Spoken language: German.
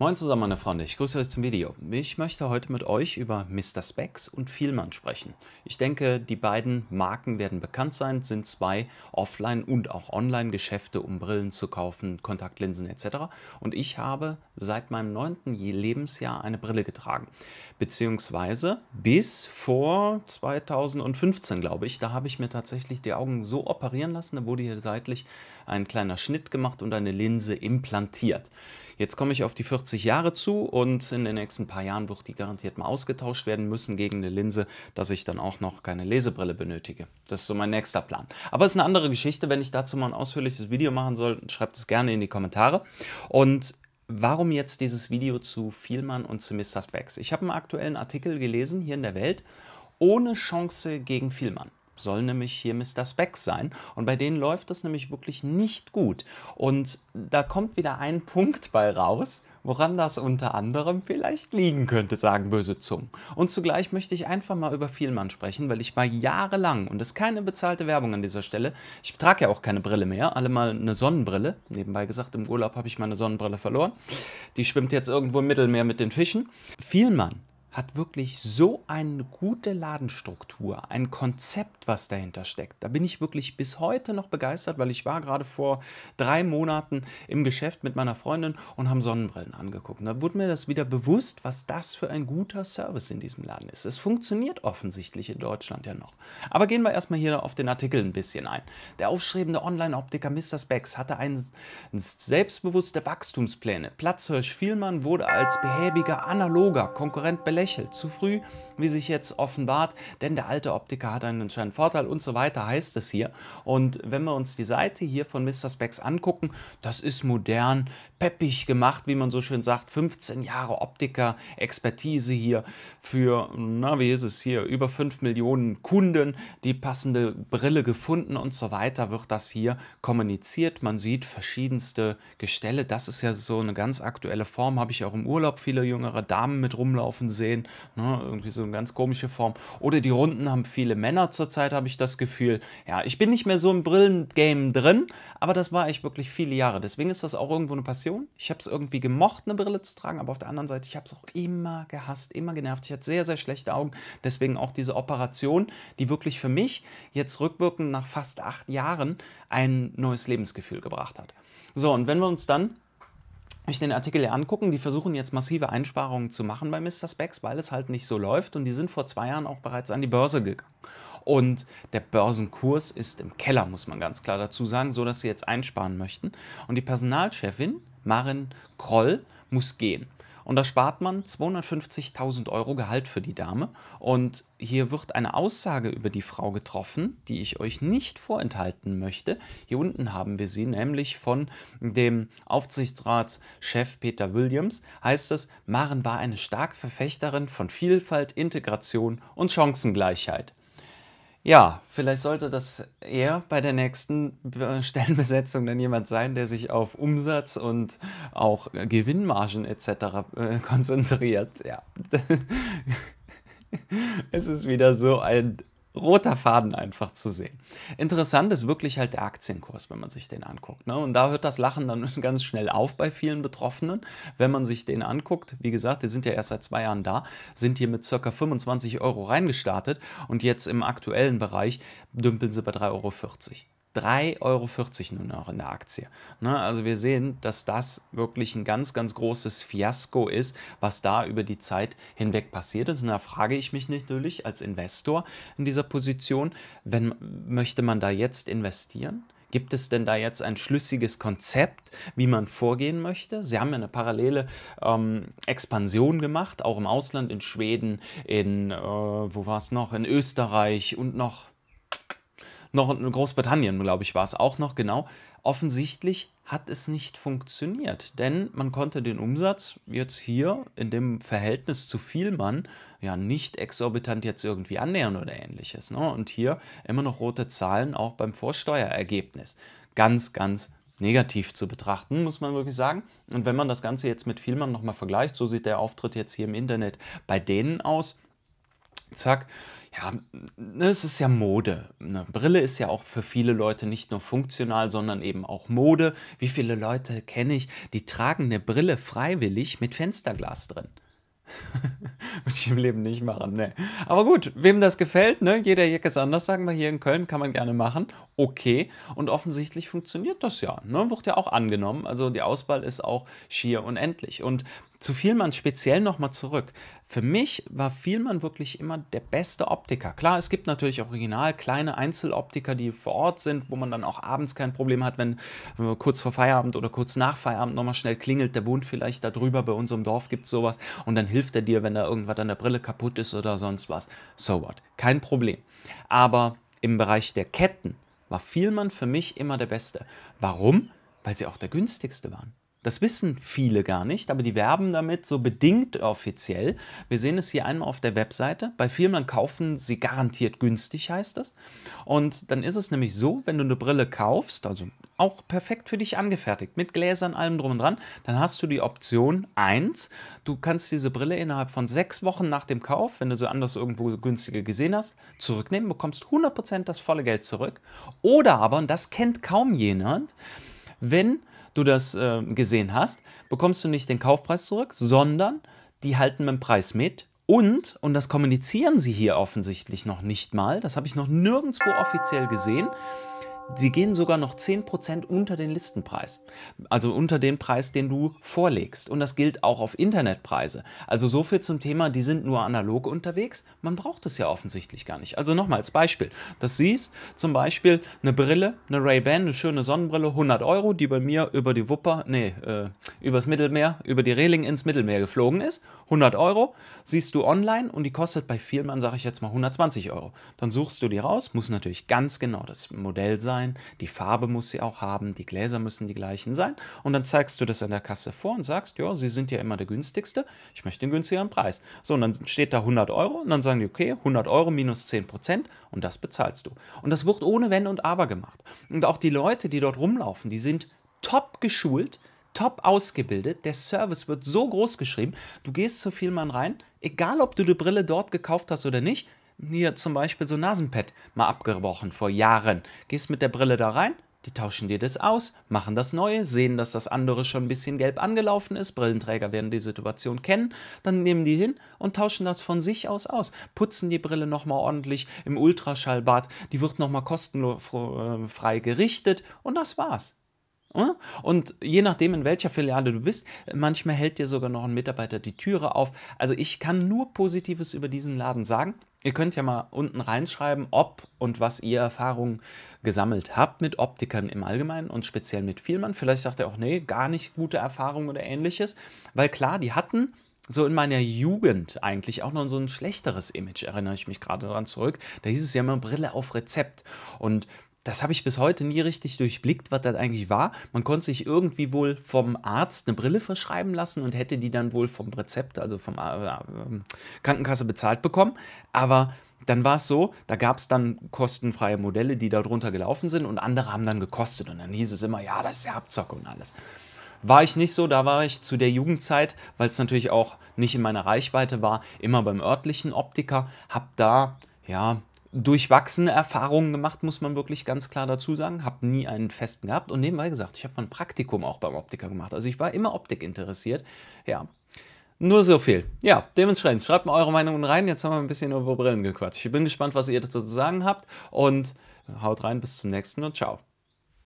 Moin zusammen meine Freunde, ich grüße euch zum Video. Ich möchte heute mit euch über Mr. Spex und Vielmann sprechen. Ich denke, die beiden Marken werden bekannt sein, sind zwei Offline- und auch Online-Geschäfte, um Brillen zu kaufen, Kontaktlinsen etc. Und ich habe seit meinem neunten Lebensjahr eine Brille getragen, beziehungsweise bis vor 2015, glaube ich. Da habe ich mir tatsächlich die Augen so operieren lassen, da wurde hier seitlich ein kleiner Schnitt gemacht und eine Linse implantiert. Jetzt komme ich auf die 40 Jahre zu und in den nächsten paar Jahren wird die garantiert mal ausgetauscht werden müssen gegen eine Linse, dass ich dann auch noch keine Lesebrille benötige. Das ist so mein nächster Plan. Aber es ist eine andere Geschichte. Wenn ich dazu mal ein ausführliches Video machen soll, schreibt es gerne in die Kommentare. Und Warum jetzt dieses Video zu Vielmann und zu Mr. Specs? Ich habe einen aktuellen Artikel gelesen hier in der Welt, ohne Chance gegen Vielmann soll nämlich hier Mr. Spex sein. Und bei denen läuft das nämlich wirklich nicht gut. Und da kommt wieder ein Punkt bei raus, woran das unter anderem vielleicht liegen könnte, sagen böse Zungen. Und zugleich möchte ich einfach mal über Vielmann sprechen, weil ich mal jahrelang, und das ist keine bezahlte Werbung an dieser Stelle, ich trage ja auch keine Brille mehr, alle mal eine Sonnenbrille. Nebenbei gesagt, im Urlaub habe ich meine Sonnenbrille verloren. Die schwimmt jetzt irgendwo im Mittelmeer mit den Fischen. Vielmann hat wirklich so eine gute Ladenstruktur, ein Konzept, was dahinter steckt. Da bin ich wirklich bis heute noch begeistert, weil ich war gerade vor drei Monaten im Geschäft mit meiner Freundin und haben Sonnenbrillen angeguckt. Und da wurde mir das wieder bewusst, was das für ein guter Service in diesem Laden ist. Es funktioniert offensichtlich in Deutschland ja noch. Aber gehen wir erstmal hier auf den Artikel ein bisschen ein. Der aufschrebende Online-Optiker Mr. Spex hatte einen, selbstbewusste Wachstumspläne. Platzhirsch Vielmann wurde als behäbiger analoger Konkurrent belächelt belächelt, zu früh, wie sich jetzt offenbart, denn der alte Optiker hat einen entscheidenden Vorteil und so weiter, heißt es hier. Und wenn wir uns die Seite hier von Mr. Specs angucken, das ist modern, peppig gemacht, wie man so schön sagt, 15 Jahre Optiker, Expertise hier für, na, wie ist es hier, über 5 Millionen Kunden, die passende Brille gefunden und so weiter, wird das hier kommuniziert. Man sieht verschiedenste Gestelle, das ist ja so eine ganz aktuelle Form, habe ich auch im Urlaub viele jüngere Damen mit rumlaufen sehen sehen. Ne? Irgendwie so eine ganz komische Form. Oder die Runden haben viele Männer zurzeit, habe ich das Gefühl. Ja, ich bin nicht mehr so im Brillengame drin, aber das war ich wirklich viele Jahre. Deswegen ist das auch irgendwo eine Passion. Ich habe es irgendwie gemocht, eine Brille zu tragen, aber auf der anderen Seite, ich habe es auch immer gehasst, immer genervt. Ich hatte sehr, sehr schlechte Augen. Deswegen auch diese Operation, die wirklich für mich jetzt rückwirkend nach fast acht Jahren ein neues Lebensgefühl gebracht hat. So, und wenn wir uns dann euch den Artikel ja angucken, die versuchen jetzt massive Einsparungen zu machen bei Mr. Specs, weil es halt nicht so läuft und die sind vor zwei Jahren auch bereits an die Börse gegangen. Und der Börsenkurs ist im Keller, muss man ganz klar dazu sagen, so dass sie jetzt einsparen möchten. Und die Personalchefin, Marin Kroll, muss gehen. Und da spart man 250.000 Euro Gehalt für die Dame. Und hier wird eine Aussage über die Frau getroffen, die ich euch nicht vorenthalten möchte. Hier unten haben wir sie, nämlich von dem Aufsichtsratschef Peter Williams, heißt es, Maren war eine starke Verfechterin von Vielfalt, Integration und Chancengleichheit. Ja, vielleicht sollte das eher bei der nächsten äh, Stellenbesetzung dann jemand sein, der sich auf Umsatz und auch äh, Gewinnmargen etc. Äh, konzentriert. Ja. es ist wieder so ein roter Faden einfach zu sehen. Interessant ist wirklich halt der Aktienkurs, wenn man sich den anguckt. Ne? Und da hört das Lachen dann ganz schnell auf bei vielen Betroffenen, wenn man sich den anguckt. Wie gesagt, die sind ja erst seit zwei Jahren da, sind hier mit ca. 25 Euro reingestartet und jetzt im aktuellen Bereich dümpeln sie bei 3,40 Euro. 3,40 Euro nun noch in der Aktie. Ne? Also wir sehen, dass das wirklich ein ganz, ganz großes Fiasko ist, was da über die Zeit hinweg passiert ist. Und da frage ich mich natürlich als Investor in dieser Position, wenn, möchte man da jetzt investieren? Gibt es denn da jetzt ein schlüssiges Konzept, wie man vorgehen möchte? Sie haben ja eine parallele ähm, Expansion gemacht, auch im Ausland, in Schweden, in, äh, wo war es noch, in Österreich und noch noch in Großbritannien, glaube ich, war es auch noch, genau. Offensichtlich hat es nicht funktioniert, denn man konnte den Umsatz jetzt hier in dem Verhältnis zu Vielmann ja nicht exorbitant jetzt irgendwie annähern oder ähnliches. Ne? Und hier immer noch rote Zahlen auch beim Vorsteuerergebnis. Ganz, ganz negativ zu betrachten, muss man wirklich sagen. Und wenn man das Ganze jetzt mit Vielmann nochmal vergleicht, so sieht der Auftritt jetzt hier im Internet bei denen aus. Zack, ja, ne, es ist ja Mode. Eine Brille ist ja auch für viele Leute nicht nur funktional, sondern eben auch Mode. Wie viele Leute kenne ich, die tragen eine Brille freiwillig mit Fensterglas drin? Würde ich im Leben nicht machen, ne. Aber gut, wem das gefällt, ne, jeder Jack ist anders, sagen wir hier in Köln, kann man gerne machen. Okay. Und offensichtlich funktioniert das ja, ne, wird ja auch angenommen. Also die Auswahl ist auch schier unendlich. Und zu Vielmann speziell nochmal zurück. Für mich war Vielmann wirklich immer der beste Optiker. Klar, es gibt natürlich original kleine Einzeloptiker, die vor Ort sind, wo man dann auch abends kein Problem hat, wenn, wenn kurz vor Feierabend oder kurz nach Feierabend nochmal schnell klingelt, der wohnt vielleicht da drüber, bei unserem Dorf gibt es sowas und dann hilft er dir, wenn da irgendwas an der Brille kaputt ist oder sonst was. So what, kein Problem. Aber im Bereich der Ketten war Vielmann für mich immer der Beste. Warum? Weil sie auch der günstigste waren. Das wissen viele gar nicht, aber die werben damit so bedingt offiziell. Wir sehen es hier einmal auf der Webseite. Bei Firmen kaufen sie garantiert günstig, heißt es. Und dann ist es nämlich so, wenn du eine Brille kaufst, also auch perfekt für dich angefertigt, mit Gläsern, allem drum und dran, dann hast du die Option 1. Du kannst diese Brille innerhalb von sechs Wochen nach dem Kauf, wenn du sie anders irgendwo günstiger gesehen hast, zurücknehmen, bekommst 100% das volle Geld zurück. Oder aber, und das kennt kaum jemand, wenn du das äh, gesehen hast, bekommst du nicht den Kaufpreis zurück, sondern die halten mit dem Preis mit. Und, und das kommunizieren sie hier offensichtlich noch nicht mal, das habe ich noch nirgendwo offiziell gesehen, Sie gehen sogar noch 10% unter den Listenpreis, also unter den Preis, den du vorlegst. Und das gilt auch auf Internetpreise. Also so viel zum Thema, die sind nur analog unterwegs. Man braucht es ja offensichtlich gar nicht. Also nochmal als Beispiel. Das siehst zum Beispiel eine Brille, eine Ray-Ban, eine schöne Sonnenbrille, 100 Euro, die bei mir über die Wupper, nee, äh, übers Mittelmeer, über die Reling ins Mittelmeer geflogen ist. 100 Euro siehst du online und die kostet bei vielen Mann, sage ich jetzt mal, 120 Euro. Dann suchst du die raus, muss natürlich ganz genau das Modell sein sein, die Farbe muss sie auch haben, die Gläser müssen die gleichen sein. Und dann zeigst du das an der Kasse vor und sagst, ja, sie sind ja immer der günstigste, ich möchte den günstigeren Preis. So, und dann steht da 100 Euro und dann sagen die, okay, 100 Euro minus 10 Prozent und das bezahlst du. Und das wird ohne Wenn und Aber gemacht. Und auch die Leute, die dort rumlaufen, die sind top geschult, top ausgebildet. Der Service wird so groß geschrieben. Du gehst zu Vielmann rein, egal ob du die Brille dort gekauft hast oder nicht, hier zum Beispiel so ein Nasenpad mal abgebrochen vor Jahren. Gehst mit der Brille da rein, die tauschen dir das aus, machen das Neue, sehen, dass das andere schon ein bisschen gelb angelaufen ist. Brillenträger werden die Situation kennen. Dann nehmen die hin und tauschen das von sich aus aus. Putzen die Brille nochmal ordentlich im Ultraschallbad. Die wird nochmal kostenfrei äh, gerichtet und das war's. Und je nachdem, in welcher Filiale du bist, manchmal hält dir sogar noch ein Mitarbeiter die Türe auf. Also ich kann nur Positives über diesen Laden sagen. Ihr könnt ja mal unten reinschreiben, ob und was ihr Erfahrungen gesammelt habt mit Optikern im Allgemeinen und speziell mit Vielmann. Vielleicht sagt ihr auch, nee, gar nicht gute Erfahrungen oder ähnliches. Weil klar, die hatten so in meiner Jugend eigentlich auch noch so ein schlechteres Image, erinnere ich mich gerade daran zurück. Da hieß es ja immer Brille auf Rezept. Und das habe ich bis heute nie richtig durchblickt, was das eigentlich war. Man konnte sich irgendwie wohl vom Arzt eine Brille verschreiben lassen und hätte die dann wohl vom Rezept, also vom äh, ähm, Krankenkasse bezahlt bekommen. Aber dann war es so, da gab es dann kostenfreie Modelle, die darunter gelaufen sind und andere haben dann gekostet. Und dann hieß es immer, ja, das ist ja Abzocke und alles. War ich nicht so, da war ich zu der Jugendzeit, weil es natürlich auch nicht in meiner Reichweite war, immer beim örtlichen Optiker, hab da, ja, durchwachsene Erfahrungen gemacht, muss man wirklich ganz klar dazu sagen. Habe nie einen festen gehabt und nebenbei gesagt, ich habe mal ein Praktikum auch beim Optiker gemacht. Also ich war immer Optik interessiert. Ja, nur so viel. Ja, dementsprechend schreibt mal eure Meinungen rein. Jetzt haben wir ein bisschen über Brillen gequatscht. Ich bin gespannt, was ihr dazu zu sagen habt und haut rein, bis zum nächsten und ciao.